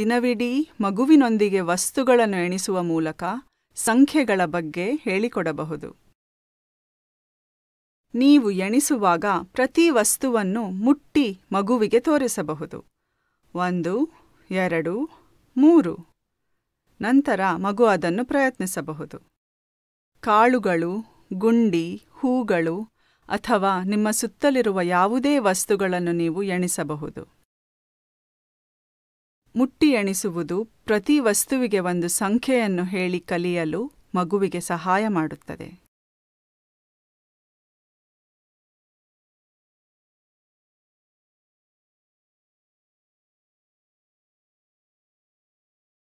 ದಿನವಿಡೀ ಮಗುವಿನೊಂದಿಗೆ ವಸ್ತುಗಳನ್ನು ಎಣಿಸುವ ಮೂಲಕ ಸಂಖ್ಯೆಗಳ ಬಗ್ಗೆ ಹೇಳಿಕೊಡಬಹುದು ನೀವು ಎಣಿಸುವಾಗ ಪ್ರತಿ ವಸ್ತುವನ್ನು ಮುಟ್ಟಿ ಮಗುವಿಗೆ ತೋರಿಸಬಹುದು ಒಂದು ಎರಡು ಮೂರು ನಂತರ ಮಗು ಅದನ್ನು ಪ್ರಯತ್ನಿಸಬಹುದು ಕಾಳುಗಳು ಗುಂಡಿ ಹೂಗಳು ಅಥವಾ ನಿಮ್ಮ ಸುತ್ತಲಿರುವ ಯಾವುದೇ ವಸ್ತುಗಳನ್ನು ನೀವು ಎಣಿಸಬಹುದು ಮುಟ್ಟಿ ಎಣಿಸುವುದು ಪ್ರತಿ ವಸ್ತುವಿಗೆ ಒಂದು ಸಂಖ್ಯೆಯನ್ನು ಹೇಳಿ ಕಲಿಯಲು ಮಗುವಿಗೆ ಸಹಾಯ ಮಾಡುತ್ತದೆ